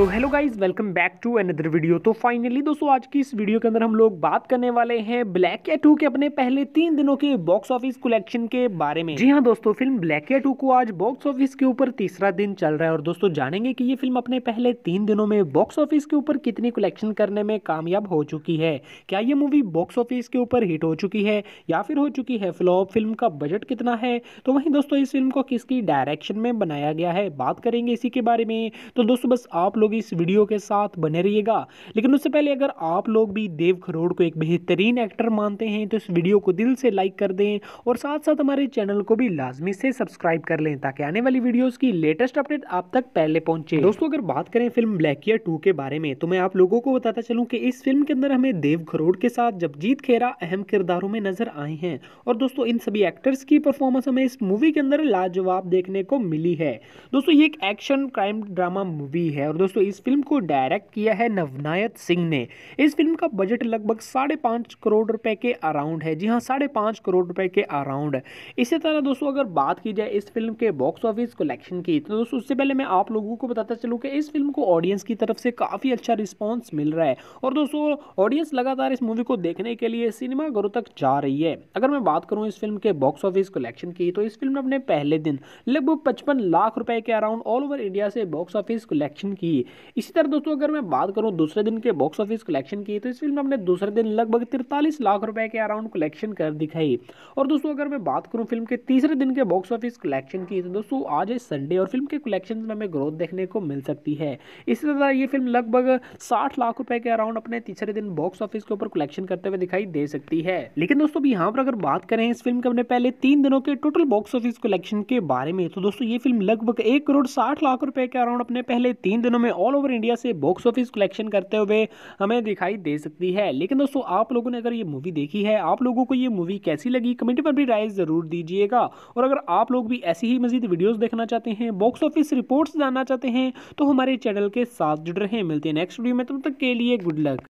तो hello guys welcome back to another video तो finally दोस्तों आज की इस वीडियो के अंदर हम लोग बात करने वाले हैं ब्लैक या टू के अपने पहले तीन दिनों के बॉक्स ऑफिस कलेक्शन के बारे में जी हाँ दोस्तों फिल्म ब्लैक या टू को आज बॉक्स ऑफिस के ऊपर तीसरा दिन चल रहा है और दोस्तों जानेंगे की ये फिल्म अपने पहले तीन दिनों में बॉक्स ऑफिस के ऊपर कितनी कलेक्शन करने में कामयाब हो चुकी है क्या ये मूवी बॉक्स ऑफिस के ऊपर हिट हो चुकी है या फिर हो चुकी है फ्लॉप फिल्म का बजट कितना है तो वही दोस्तों इस फिल्म को किसकी डायरेक्शन में बनाया गया है बात करेंगे इसी के बारे में तो दोस्तों बस आप लोग लोग इस वीडियो के साथ बने रहिएगा लेकिन उससे पहले अगर आप लोग भी देव खरोड़ को एक बेहतरीन एक्टर मानते हैं तो इस वीडियो को दिल से लाइक कर दें और साथ साथ हमारे चैनल को भी लाजमी से सब्सक्राइब कर लें ताकि आने वाली वीडियोज़ की लेटेस्ट अपडेट आप तक पहले पहुंचे दोस्तों अगर बात करें फिल्म ब्लैक ईयर टू के बारे में तो मैं आप लोगों को बताता चलूँ की इस फिल्म के अंदर हमें देव खरोड़ के साथ जगजीत खेरा अहम किरदारों में नजर आए हैं और दोस्तों इन सभी एक्टर्स की परफॉर्मेंस हमें इस मूवी के अंदर लाजवाब देखने को मिली है दोस्तों ये एक एक्शन क्राइम ड्रामा मूवी है और दोस्तों दोस्तों इस फिल्म को डायरेक्ट किया है नवनायत सिंह ने इस फिल्म का बजट लगभग साढ़े पाँच करोड़ रुपए के अराउंड है जी हाँ साढ़े पाँच करोड़ रुपए के अराउंड इसी तरह दोस्तों अगर बात की जाए इस फिल्म के बॉक्स ऑफिस कलेक्शन की तो दोस्तों उससे पहले मैं आप लोगों को बताता चलूँ कि इस फिल्म को ऑडियंस की तरफ से काफ़ी अच्छा रिस्पॉन्स मिल रहा है और दोस्तों ऑडियंस लगातार इस मूवी को देखने के लिए सिनेमाघरों तक जा रही है अगर मैं बात करूँ इस फिल्म के बॉक्स ऑफिस कलेक्शन की तो इस फिल्म ने अपने पहले दिन लगभग पचपन लाख रुपए के अराउंड ऑल ओवर इंडिया से बॉक्स ऑफिस कलेक्शन की थी इसी तरह दोस्तों अगर मैं बात करूँ दूसरे दिन के बॉक्स ऑफिस कलेक्शन की तो इस फिल्म ने दूसरे दिन लगभग तिरतालीस लाख रुपए के अराउंड कलेक्शन कर दिखाई और दोस्तों अगर मैं बात करूँ फिल्म के तीसरे दिन के बॉक्स ऑफिस कलेक्शन की तो दोस्तों आज है संडे और फिल्म के कलेक्शन में हमें ग्रोथ देखने को मिल सकती है इसी तरह ये फिल्म लगभग साठ लाख रुपए के अराउंड अपने तीसरे दिन बॉक्स ऑफिस के ऊपर कलेक्शन करते हुए दिखाई दे सकती है लेकिन दोस्तों यहाँ पर अगर बात करें इस फिल्म के अपने पहले तीन दिनों के टोटल बॉक्स ऑफिस कलेक्शन के बारे में तो दोस्तों ये फिल्म लगभग एक करोड़ साठ लाख रुपए के अराउंड अपने पहले तीन दिनों में हमें ऑल ओवर इंडिया से बॉक्स ऑफिस कलेक्शन करते हुए हमें दिखाई दे सकती है लेकिन दोस्तों आप लोगों ने अगर ये मूवी देखी है आप लोगों को ये मूवी कैसी लगी कमेंट पर भी राय ज़रूर दीजिएगा और अगर आप लोग भी ऐसी ही मजीद वीडियोज़ देखना चाहते हैं बॉक्स ऑफिस रिपोर्ट्स जानना चाहते हैं तो हमारे चैनल के साथ जुड़ रहे हैं मिलते हैं नेक्स्ट वीडियो में तब तक के लिए गुड लक